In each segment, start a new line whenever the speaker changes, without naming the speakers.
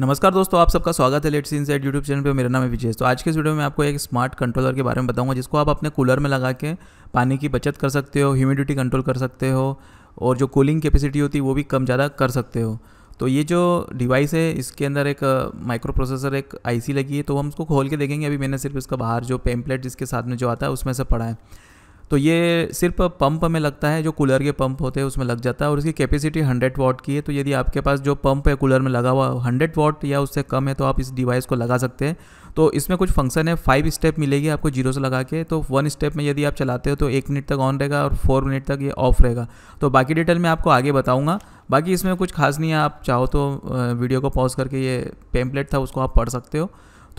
नमस्कार दोस्तों आप सबका स्वागत है लेट्स इनसाइड यूट्यूब चैनल पे मेरा नाम है विजय तो आज के इस वीडियो में आपको एक स्मार्ट कंट्रोलर के बारे में बताऊंगा जिसको आप अपने कूलर में लगा के पानी की बचत कर सकते हो ह्यूमिडिटी कंट्रोल कर सकते हो और जो कूलिंग कैपेसिटी होती है वो भी कम ज़्यादा कर सकते हो तो ये जो डिवाइस है इसके अंदर एक माइक्रो प्रोसेसर एक आईसी लगी है तो हम उसको खोल के देखेंगे अभी मैंने सिर्फ इसका बाहर जो पेम्पलेट जिसके साथ में जो आता है उसमें से पढ़ा है तो ये सिर्फ पंप में लगता है जो कूलर के पंप होते हैं उसमें लग जाता है और इसकी कैपेसिटी 100 वॉट की है तो यदि आपके पास जो पंप है कूलर में लगा हुआ 100 वॉट या उससे कम है तो आप इस डिवाइस को लगा सकते हैं तो इसमें कुछ फंक्शन है फाइव स्टेप मिलेगी आपको जीरो से लगा के तो वन स्टेप में यदि आप चलाते हो तो एक मिनट तक ऑन रहेगा और फोर मिनट तक ये ऑफ रहेगा तो बाकी डिटेल मैं आपको आगे बताऊँगा बाकी इसमें कुछ खास नहीं है आप चाहो तो वीडियो को पॉज करके ये पेम्पलेट था उसको आप पढ़ सकते हो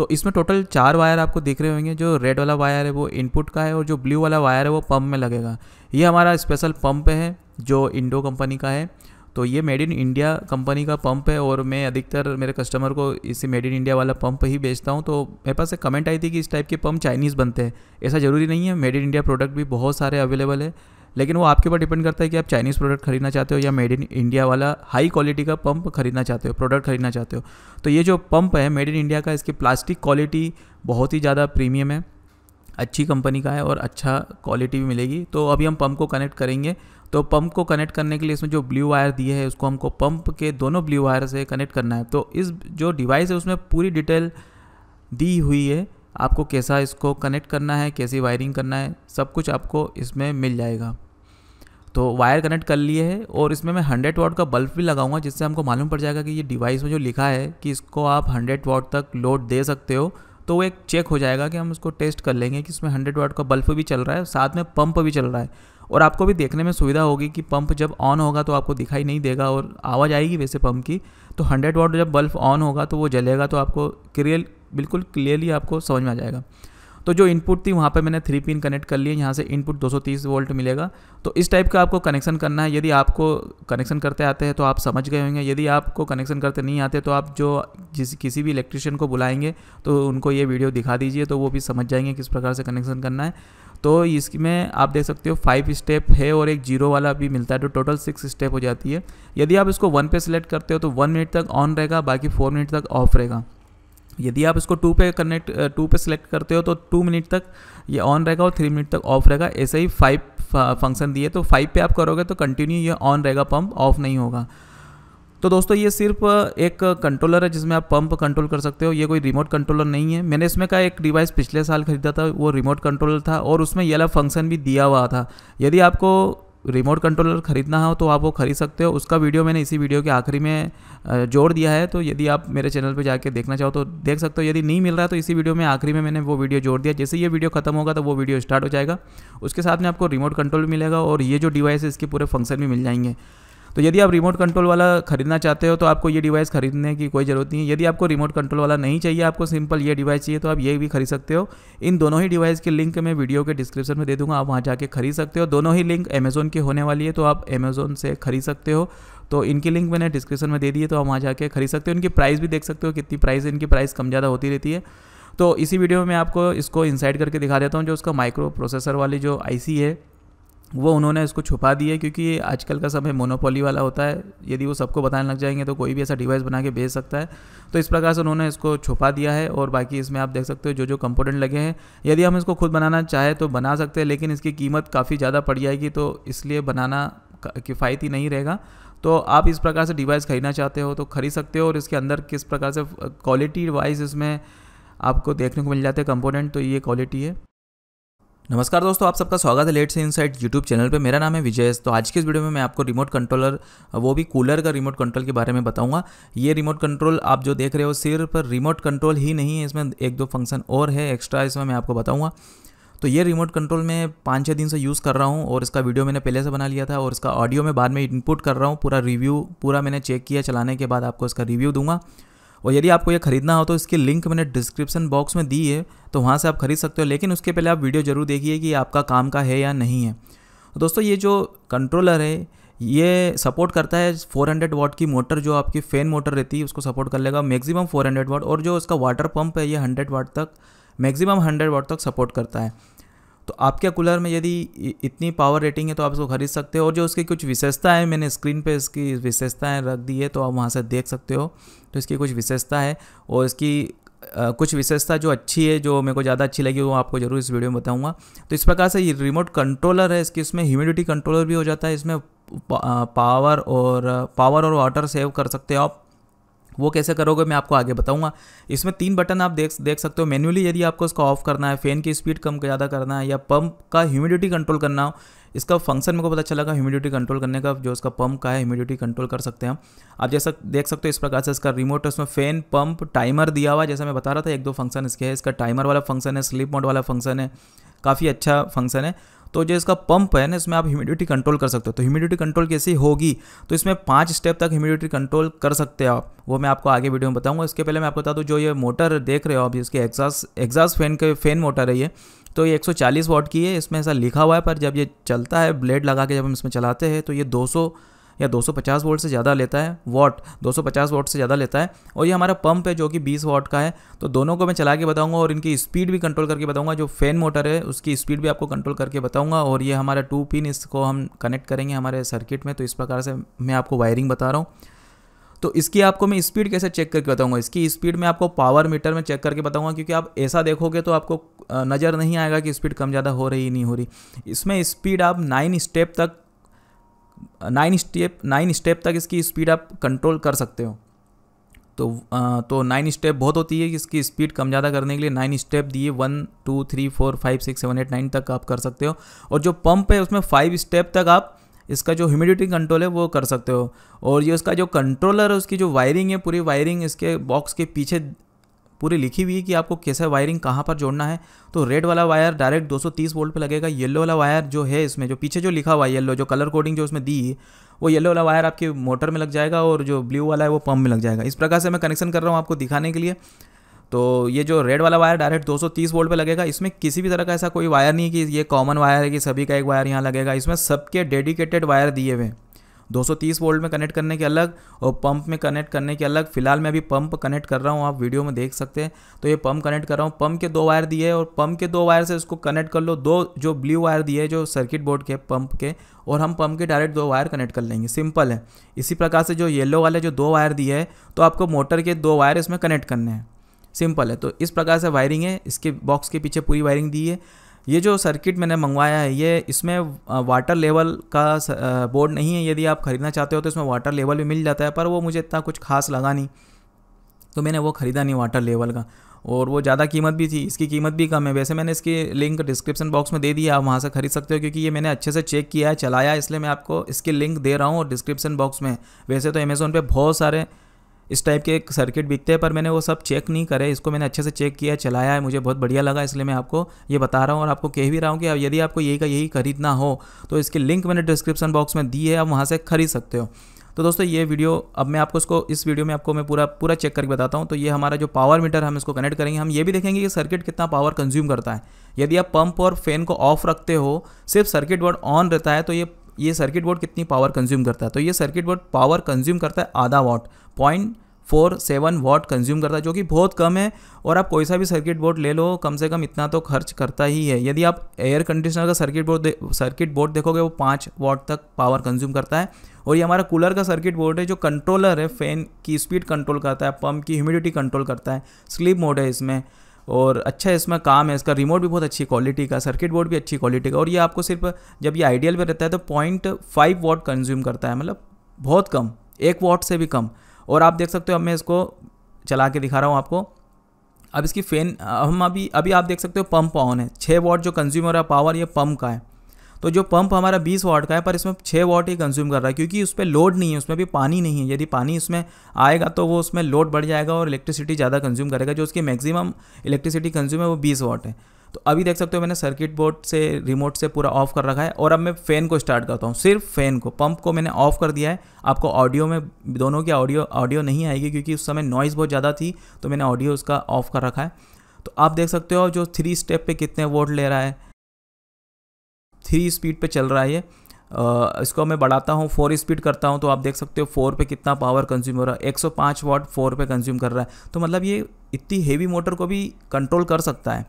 तो इसमें टोटल चार वायर आपको देख रहे होंगे जो रेड वाला वायर है वो इनपुट का है और जो ब्लू वाला वायर है वो पम्प में लगेगा ये हमारा स्पेशल पम्प है जो इंडो कंपनी का है तो ये मेड इन इंडिया कंपनी का पंप है और मैं अधिकतर मेरे कस्टमर को इसी मेड इन इंडिया वाला पंप ही बेचता हूँ तो मेरे पास एक कमेंट आई थी कि इस टाइप के पंप चाइनीज़ बनते हैं ऐसा ज़रूरी नहीं है मेड इन इंडिया प्रोडक्ट भी बहुत सारे अवेलेबल है लेकिन वो आपके ऊपर डिपेंड करता है कि आप चाइनीज़ प्रोडक्ट खरीदना चाहते हो या मेड इन इंडिया वाला हाई क्वालिटी का पंप खरीदना चाहते हो प्रोडक्ट खरीदना चाहते हो तो ये जो पंप है मेड इन इंडिया का इसकी प्लास्टिक क्वालिटी बहुत ही ज़्यादा प्रीमियम है अच्छी कंपनी का है और अच्छा क्वालिटी भी मिलेगी तो अभी हम पंप को कनेक्ट करेंगे तो पंप को कनेक्ट करने के लिए इसमें जो ब्लू वायर दिए है उसको हमको पंप के दोनों ब्लू वायर से कनेक्ट करना है तो इस जो डिवाइस है उसमें पूरी डिटेल दी हुई है आपको कैसा इसको कनेक्ट करना है कैसी वायरिंग करना है सब कुछ आपको इसमें मिल जाएगा तो वायर कनेक्ट कर लिए है और इसमें मैं 100 वाट का बल्ब भी लगाऊंगा जिससे हमको मालूम पड़ जाएगा कि ये डिवाइस में जो लिखा है कि इसको आप 100 वाट तक लोड दे सकते हो तो वो एक चेक हो जाएगा कि हम उसको टेस्ट कर लेंगे कि इसमें 100 वाट का बल्ब भी चल रहा है साथ में पंप भी चल रहा है और आपको भी देखने में सुविधा होगी कि पंप जब ऑन होगा तो आपको दिखाई नहीं देगा और आवाज़ आएगी वैसे पंप की तो हंड्रेड वाट जब बल्ब ऑन होगा तो वो जलेगा तो आपको क्लियर बिल्कुल क्लियरली आपको समझ में आ जाएगा तो जो इनपुट थी वहाँ पे मैंने थ्री पिन कनेक्ट कर लिए यहाँ से इनपुट 230 वोल्ट मिलेगा तो इस टाइप का आपको कनेक्शन करना है यदि आपको कनेक्शन करते आते हैं तो आप समझ गए होंगे यदि आपको कनेक्शन करते नहीं आते तो आप जो जिस किसी भी इलेक्ट्रिशियन को बुलाएंगे तो उनको ये वीडियो दिखा दीजिए तो वो भी समझ जाएंगे किस प्रकार से कनेक्शन करना है तो इसमें आप देख सकते हो फाइव स्टेप है और एक जीरो वाला भी मिलता है तो टोटल सिक्स स्टेप हो जाती है यदि आप इसको वन पे सिलेक्ट करते हो तो वन मिनट तक ऑन रहेगा बाकी फोर मिनट तक ऑफ रहेगा यदि आप इसको टू पे कनेक्ट टू पे सिलेक्ट करते हो तो टू मिनट तक ये ऑन रहेगा और थ्री मिनट तक ऑफ रहेगा ऐसे ही फाइव फंक्शन दिए तो फाइव पे आप करोगे तो कंटिन्यू ये ऑन रहेगा पंप ऑफ नहीं होगा तो दोस्तों ये सिर्फ एक कंट्रोलर है जिसमें आप पंप कंट्रोल कर सकते हो ये कोई रिमोट कंट्रोलर नहीं है मैंने इसमें का एक डिवाइस पिछले साल खरीदा था वो रिमोट कंट्रोलर था और उसमें ये फंक्शन भी दिया हुआ था यदि आपको रिमोट कंट्रोलर ख़रीदना हो तो आप वो ख़रीद सकते हो उसका वीडियो मैंने इसी वीडियो के आखिरी में जोड़ दिया है तो यदि आप मेरे चैनल पर जाकर देखना चाहो तो देख सकते हो यदि नहीं मिल रहा है तो इसी वीडियो में आखिरी में मैंने वो वीडियो जोड़ दिया जैसे ये वीडियो खत्म होगा तो वो वीडियो स्टार्ट हो जाएगा उसके साथ में आपको रिमोट कंट्रोल मिलेगा और ये जो डिवाइस है इसके पूरे फंक्शन भी मिल जाएंगे तो यदि आप रिमोट कंट्रोल वाला खरीदना चाहते हो तो आपको ये डिवाइस खरीदने की कोई ज़रूरत नहीं है यदि आपको रिमोट कंट्रोल वाला नहीं चाहिए आपको सिंपल ये डिवाइस चाहिए तो आप ये भी खरीद सकते हो इन दोनों ही डिवाइस के लिंक मैं वीडियो के डिस्क्रिप्शन में दे दूंगा आप वहाँ जाकर खरीद सकते हो दोनों ही लिंक अमेजोन की होने वाली है तो आप अमेजोन से खरीद सकते हो तो इनकी लिंक मैंने डिस्क्रिप्शन में दे दी है तो आप वहाँ जाके खरीद सकते हो इनकी प्राइस भी देख सकते हो कितनी प्राइस इनकी प्राइस कम ज़्यादा होती रहती है तो इसी वीडियो में मैं आपको इसको इनसाइड करके दिखा देता हूँ जो उसका माइक्रो प्रोसेसर वाली जो आईसी है वो उन्होंने इसको छुपा दिया क्योंकि आजकल का समय मोनोपोली वाला होता है यदि वो सबको बताने लग जाएंगे तो कोई भी ऐसा डिवाइस बना के भेज सकता है तो इस प्रकार से उन्होंने इसको छुपा दिया है और बाकी इसमें आप देख सकते हो जो जो कंपोनेंट लगे हैं यदि हम इसको खुद बनाना चाहें तो बना सकते हैं लेकिन इसकी कीमत काफ़ी ज़्यादा पड़ जाएगी तो इसलिए बनाना किफ़ायती नहीं रहेगा तो आप इस प्रकार से डिवाइस खरीदना चाहते हो तो खरीद सकते हो और इसके अंदर किस प्रकार से क्वालिटी वाइज इसमें आपको देखने को मिल जाते हैं कंपोनेंट तो ये क्वालिटी है नमस्कार दोस्तों आप सबका स्वागत है लेट से इनसाइट यूट्यूब चैनल पे मेरा नाम है विजय तो आज के इस वीडियो में मैं आपको रिमोट कंट्रोलर वो भी कूलर का रिमोट कंट्रोल के बारे में बताऊंगा ये रिमोट कंट्रोल आप जो देख रहे हो सिर्फ रिमोट कंट्रोल ही नहीं है इसमें एक दो फंक्शन और है एक्स्ट्रा इसमें मैं आपको बताऊँगा तो ये रिमोट कंट्रोल मैं पाँच छः दिन से यूज़ कर रहा हूँ और इसका वीडियो मैंने पहले से बना लिया था और इसका ऑडियो मैं बाद में इनपुट कर रहा हूँ पूरा रिव्यू पूरा मैंने चेक किया चलाने के बाद आपको इसका रिव्यू दूंगा और यदि आपको ये खरीदना हो तो इसकी लिंक मैंने डिस्क्रिप्शन बॉक्स में दी है तो वहाँ से आप खरीद सकते हो लेकिन उसके पहले आप वीडियो ज़रूर देखिए कि आपका काम का है या नहीं है तो दोस्तों ये जो कंट्रोलर है ये सपोर्ट करता है 400 वाट की मोटर जो आपकी फ़ैन मोटर रहती है उसको सपोर्ट कर लेगा मैक्सिमम 400 वाट और जो उसका वाटर पंप है ये 100 वाट तक मैक्सिमम 100 वाट तक सपोर्ट करता है तो आपके कूलर में यदि इतनी पावर रेटिंग है तो आप इसको खरीद सकते हो और जो उसकी कुछ विशेषता है मैंने स्क्रीन पे इसकी विशेषताएं रख दी है तो आप वहाँ से देख सकते हो तो इसकी कुछ विशेषता है और इसकी आ, कुछ विशेषता जो अच्छी है जो मेरे को ज़्यादा अच्छी लगी वो आपको जरूर इस वीडियो में बताऊँगा तो इस प्रकार से ये रिमोट कंट्रोलर है इसकी इसमें ह्यूमिडिटी कंट्रोलर भी हो जाता है इसमें पावर और पावर और वाटर सेव कर सकते हो आप वो कैसे करोगे मैं आपको आगे बताऊंगा इसमें तीन बटन आप देख देख सकते हो मैन्युअली यदि आपको इसका ऑफ करना है फ़ैन की स्पीड कम ज़्यादा करना है या पंप का ह्यूमिडिटी कंट्रोल करना हो इसका फंक्शन मेरे को पता चला ह्यूमिडिटी कंट्रोल करने का जो इसका पंप का है ह्यूमिडिटी कंट्रोल कर सकते हैं हम आप जैसा देख सकते हो इस प्रकार से इसका रिमोट है उसमें फ़ैन पंप टाइमर दिया हुआ जैसा मैं बता रहा था एक दो फंक्शन इसके है इसका टाइमर वाला फंक्शन है स्लीप मोड वाला फंक्शन है काफ़ी अच्छा फंक्शन है तो जो इसका पंप है ना इसमें आप ह्यूमिडिटी कंट्रोल कर सकते हो तो ह्यूमिडिटी कंट्रोल कैसी होगी तो इसमें पाँच स्टेप तक ह्यूमिडिटी कंट्रोल कर सकते हो आप वो मैं आपको आगे वीडियो में बताऊँगा इसके पहले मैं आपको बता दूँ जो ये मोटर देख रहे हो आप इसके एग्जास एग्जास फैन के फैन मोटर है ये तो ये 140 वॉट की है इसमें ऐसा लिखा हुआ है पर जब ये चलता है ब्लेड लगा के जब हम इसमें चलाते हैं तो ये 200 या 250 वोल्ट से ज़्यादा लेता है वॉट 250 वोल्ट से ज़्यादा लेता है और ये हमारा पंप है जो कि 20 वाट का है तो दोनों को मैं चला के बताऊँगा और इनकी स्पीड भी कंट्रोल करके बताऊँगा जो फैन मोटर है उसकी स्पीड भी आपको कंट्रोल करके बताऊँगा और ये हमारा टू पिन इसको हम कनेक्ट करेंगे हमारे सर्किट में तो इस प्रकार से मैं आपको वायरिंग बता रहा हूँ तो इसकी आपको मैं स्पीड कैसे चेक करके बताऊंगा इसकी स्पीड में आपको पावर मीटर में चेक करके बताऊंगा क्योंकि आप ऐसा देखोगे तो आपको नज़र नहीं आएगा कि स्पीड कम ज़्यादा हो रही नहीं हो रही इसमें स्पीड आप नाइन स्टेप तक नाइन स्टेप नाइन स्टेप तक इसकी स्पीड आप कंट्रोल कर सकते हो तो आ, तो नाइन स्टेप बहुत होती है इसकी स्पीड कम ज़्यादा करने के लिए नाइन स्टेप दिए one two three four five six seven eight nine तक आप कर सकते हो और जो पंप है उसमें फाइव स्टेप तक आप इसका जो ह्यूमिडिटी कंट्रोल है वो कर सकते हो और ये उसका जो कंट्रोलर है उसकी जो वायरिंग है पूरी वायरिंग इसके बॉक्स के पीछे पूरी लिखी हुई है कि आपको कैसे वायरिंग कहाँ पर जोड़ना है तो रेड वाला वायर डायरेक्ट 230 वोल्ट पे लगेगा येलो वाला वायर जो है इसमें जो पीछे जो लिखा हुआ है येलो जो कलर कोडिंग जो उसमें दी है वो येलो वाला वायर आपके मोटर में लग जाएगा और जो ब्लू वाला है वो पम्प में लग जाएगा इस प्रकार से मैं कनेक्शन कर रहा हूँ आपको दिखाने के लिए तो ये जो रेड वाला वायर डायरेक्ट 230 वोल्ट पे लगेगा इसमें किसी भी तरह का ऐसा कोई वायर नहीं कि ये कॉमन वायर है कि सभी का एक वायर यहाँ लगेगा इसमें सबके डेडिकेटेड वायर दिए हुए हैं 230 वोल्ट में कनेक्ट करने के अलग और पंप में कनेक्ट करने के अलग फिलहाल मैं अभी पंप कनेक्ट कर रहा हूँ आप वीडियो में देख सकते हैं तो ये पंप कनेक्ट कर रहा हूँ पंप के दो वायर दिए और पंप के दो वायर से इसको कनेक्ट कर लो दो जो ब्लू वायर दिए जो सर्किट बोर्ड के पंप के और हम पंप के डायरेक्ट दो वायर कनेक्ट कर लेंगे सिंपल है इसी प्रकार से जो येलो वाले जो दो वायर दिए है तो आपको मोटर के दो वायर इसमें कनेक्ट करने हैं सिंपल है तो इस प्रकार से वायरिंग है इसके बॉक्स के पीछे पूरी वायरिंग दी है ये जो सर्किट मैंने मंगवाया है ये इसमें वाटर लेवल का बोर्ड नहीं है यदि आप ख़रीदना चाहते हो तो इसमें वाटर लेवल भी मिल जाता है पर वो मुझे इतना कुछ खास लगा नहीं तो मैंने वो ख़रीदा नहीं वाटर लेवल का और वो ज़्यादा कीमत भी थी इसकी कीमत भी कम है वैसे मैंने इसकी लिंक डिस्क्रिप्शन बॉक्स में दे दी आप वहाँ से खरीद सकते हो क्योंकि ये मैंने अच्छे से चेक किया है चलाया इसलिए मैं आपको इसकी लिंक दे रहा हूँ और डिस्क्रिप्शन बॉक्स में वैसे तो अमेज़ोन पर बहुत सारे इस टाइप के सर्किट बिकते हैं पर मैंने वो सब चेक नहीं करे इसको मैंने अच्छे से चेक किया चलाया है मुझे बहुत बढ़िया लगा इसलिए मैं आपको ये बता रहा हूँ और आपको कह भी रहा हूँ कि यदि आपको यही का यही खरीदना हो तो इसकी लिंक मैंने डिस्क्रिप्शन बॉक्स में दी है आप वहाँ से खरीद सकते हो तो दोस्तों ये वीडियो अब मैं आपको इसको इस वीडियो में आपको मैं पूरा पूरा चेक करके बताता हूँ तो ये हमारा जो पावर मीटर हम इसको कनेक्ट करेंगे हम ये भी देखेंगे कि सर्किट कितना पावर कंज्यूम करता है यदि आप पंप और फैन को ऑफ रखते हो सिर्फ सर्किट बोर्ड ऑन रहता है तो ये ये सर्किट बोर्ड कितनी पावर कंज्यूम करता है तो ये सर्किट बोर्ड पावर कंज्यूम करता है आधा watt point four seven watt consume करता है जो कि बहुत कम है और आप कोई सा भी सर्किट बोर्ड ले लो कम से कम इतना तो खर्च करता ही है यदि आप एयर कंडीशनर का सर्किट बोर्ड सर्किट बोर्ड देखोगे वो पाँच वाट तक पावर कंज्यूम करता है और ये हमारा कूलर का सर्किट बोर्ड है जो कंट्रोलर है फ़ैन की स्पीड कंट्रोल करता है पंप की ह्यूमिडिटी कंट्रोल करता है स्लीप मोड है इसमें और अच्छा इसमें काम है इसका रिमोट भी बहुत अच्छी क्वालिटी का सर्किट बोर्ड भी अच्छी क्वालिटी का और ये आपको सिर्फ जब ये आइडियल पर रहता है तो पॉइंट फाइव वाट कंज्यूम करता है मतलब बहुत कम एक वाट से भी कम और आप देख सकते हो अब मैं इसको चला के दिखा रहा हूँ आपको अब इसकी फ़ैन हम अभी अभी आप देख सकते हो पंप ऑन है छः वॉट जो कंज्यूमर है पावर ये पंप का है तो जो पंप हमारा बीस वाट का है पर इसमें छः वाट ही कंज्यूम कर रहा है क्योंकि उस पर लोड नहीं है उसमें भी पानी नहीं है यदि पानी इसमें आएगा तो वो उसमें लोड बढ़ जाएगा और इलेक्ट्रिसिटी ज़्यादा कंज्यूम करेगा जो उसकी मैक्सिमम इलेक्ट्रिसिटी कंज्यूम है वो बीस वाट है तो अभी देख सकते हो मैंने सर्किट बोर्ड से रिमोट से पूरा ऑफ कर रखा है और अब मैं फ़ैन को स्टार्ट करता हूँ सिर्फ फ़ैन को पंप को मैंने ऑफ कर दिया है आपको ऑडियो में दोनों की ऑडियो ऑडियो नहीं आएगी क्योंकि उस समय नॉइज़ बहुत ज़्यादा थी तो मैंने ऑडियो उसका ऑफ कर रखा है तो आप देख सकते हो जो थ्री स्टेप पे कितने वोट ले रहा है थ्री स्पीड पे चल रहा है ये इसको मैं बढ़ाता हूँ फोर स्पीड करता हूँ तो आप देख सकते हो फोर पे कितना पावर कंज्यूम हो रहा है एक सौ पाँच वाट फोर पे कंज्यूम कर रहा है तो मतलब ये इतनी हेवी मोटर को भी कंट्रोल कर सकता है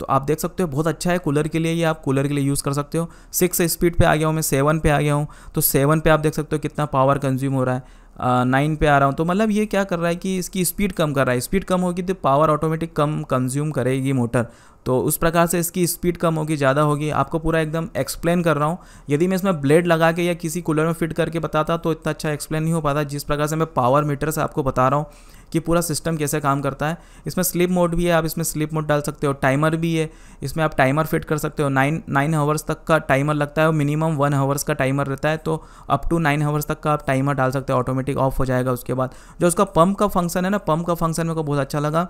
तो आप देख सकते हो बहुत अच्छा है कूलर के लिए ये आप कूलर के लिए यूज़ कर सकते हो सिक्स स्पीड पे आ गया हूँ मैं सेवन पे आ गया हूँ तो सेवन पे आप देख सकते हो कितना पावर कंज्यूम हो रहा है नाइन पे आ रहा हूँ तो मतलब ये क्या कर रहा है कि इसकी स्पीड कम कर रहा है स्पीड कम होगी तो पावर ऑटोमेटिक कम कंज्यूम करेगी मोटर तो उस प्रकार से इसकी स्पीड कम होगी ज़्यादा होगी आपको पूरा एकदम एक्सप्लेन कर रहा हूँ यदि मैं इसमें ब्लेड लगा के या किसी कूलर में फिट करके बताता तो इतना अच्छा एक्सप्लेन नहीं हो पाता जिस प्रकार से मैं पावर मीटर से आपको बता रहा हूँ कि पूरा सिस्टम कैसे काम करता है इसमें स्लीप मोड भी है आप इसमें स्लीप मोड डाल सकते हो टाइमर भी है इसमें आप टाइमर फिट कर सकते हो नाइन नाइन हावर्स तक का टाइमर लगता है और मिनिमम वन हावर्स का टाइमर रहता है तो अप टू नाइन हावर्स तक का आप टाइमर डाल सकते हो ऑटोमेटिक ऑफ हो जाएगा उसके बाद जो उसका पंप का फंक्शन है ना पंप का फंक्शन मेरे को बहुत अच्छा लगा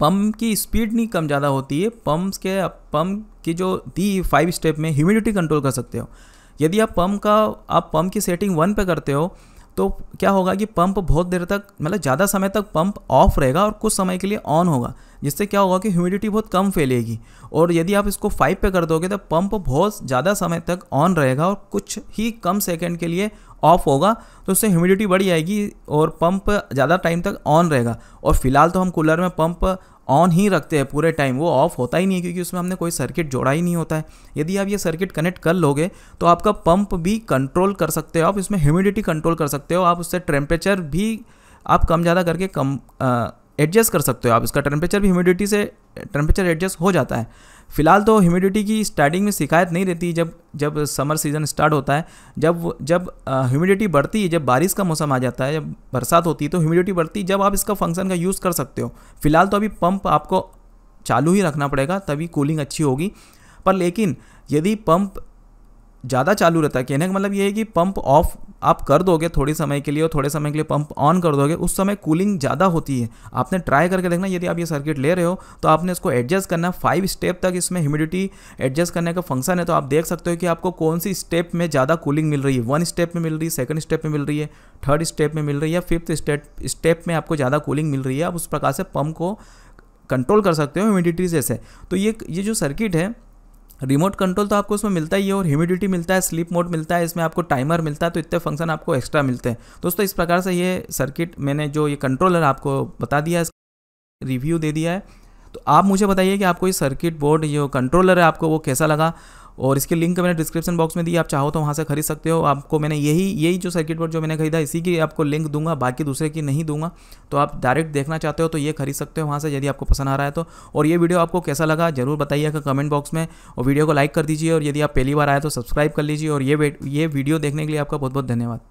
पंप की स्पीड नहीं कम ज़्यादा होती है पम्प्स के पम्प की जो दी फाइव स्टेप में ह्यूमिडिटी कंट्रोल कर सकते हो यदि आप पंप का आप पंप की सेटिंग वन पे करते हो तो क्या होगा कि पंप बहुत देर तक मतलब ज़्यादा समय तक पंप ऑफ रहेगा और कुछ समय के लिए ऑन होगा जिससे क्या होगा कि ह्यूमिडिटी बहुत कम फैलेगी और यदि आप इसको फाइव पे कर दोगे तो पंप बहुत ज़्यादा समय तक ऑन रहेगा और कुछ ही कम सेकेंड के लिए ऑफ होगा तो उससे ह्यूमिडिटी बढ़ जाएगी और पंप ज़्यादा टाइम तक ऑन रहेगा और फिलहाल तो हम कूलर में पंप ऑन ही रखते हैं पूरे टाइम वो ऑफ होता ही नहीं है क्योंकि उसमें हमने कोई सर्किट जोड़ा ही नहीं होता है यदि आप ये सर्किट कनेक्ट कर लोगे तो आपका पंप भी कंट्रोल कर सकते हो आप इसमें ह्यूमिडिटी कंट्रोल कर सकते हो आप उससे टेम्परेचर भी आप कम ज़्यादा करके कम एडजस्ट कर सकते हो आप इसका टेम्परेचर भी ह्यूमिडिटी से टेम्परेचर एडजस्ट हो जाता है फिलहाल तो ह्यूमिडिटी की स्टार्टिंग में शिकायत नहीं रहती जब जब समर सीज़न स्टार्ट होता है जब जब ह्यूमिडिटी बढ़ती है जब बारिश का मौसम आ जाता है जब बरसात होती है तो ह्यूमिडिटी बढ़ती है जब आप इसका फंक्शन का यूज़ कर सकते हो फिलहाल तो अभी पंप आपको चालू ही रखना पड़ेगा तभी कूलिंग अच्छी होगी पर लेकिन यदि पंप ज़्यादा चालू रहता है कहने का मतलब ये है कि पंप ऑफ आप कर दोगे थोड़ी समय के लिए और थोड़े समय के लिए पंप ऑन कर दोगे उस समय कूलिंग ज़्यादा होती है आपने ट्राई करके देखना यदि आप ये सर्किट ले रहे हो तो आपने इसको एडजस्ट करना फाइव स्टेप तक इसमें ह्यूमिडिटी एडजस्ट करने का फंक्शन है तो आप देख सकते हो कि आपको कौन सी स्टेप में ज़्यादा कूलिंग मिल रही है वन स्टेप में मिल रही है सेकंड स्टेप में मिल रही है थर्ड स्टेप में मिल रही है फिफ्थ स्टेप स्टेप में आपको ज़्यादा कूलिंग मिल रही है आप उस प्रकार से पंप को कंट्रोल कर सकते हो ह्यूमिडिटी जैसे तो ये ये जो सर्किट है रिमोट कंट्रोल तो आपको उसमें मिलता ही है और ह्यूमिडिटी मिलता है स्लीप मोड मिलता है इसमें आपको टाइमर मिलता है तो इतने फंक्शन आपको एक्स्ट्रा मिलते हैं दोस्तों इस प्रकार से ये सर्किट मैंने जो ये कंट्रोलर आपको बता दिया है रिव्यू दे दिया है तो आप मुझे बताइए कि आपको ये सर्किट बोर्ड जो कंट्रोलर है आपको वो कैसा लगा और इसकी लिंक मैंने डिस्क्रिप्शन बॉक्स में दी आप चाहो तो वहाँ से खरीद सकते हो आपको मैंने यही यही जो सर्किट बोर्ड जो मैंने खरीदा इसी की आपको लिंक दूंगा बाकी दूसरे की नहीं दूंगा तो आप डायरेक्ट देखना चाहते हो तो ये खरीद सकते हो वहाँ से यदि आपको पसंद आ रहा है तो और ये वीडियो आपको कैसा लगा जरूर बताइएगा कमेंट बॉक्स में और वीडियो को लाइक कर दीजिए और यदि आप पहली बार आए तो सब्सक्राइब कर लीजिए और ये ये वीडियो देखने के लिए आपका बहुत बहुत धन्यवाद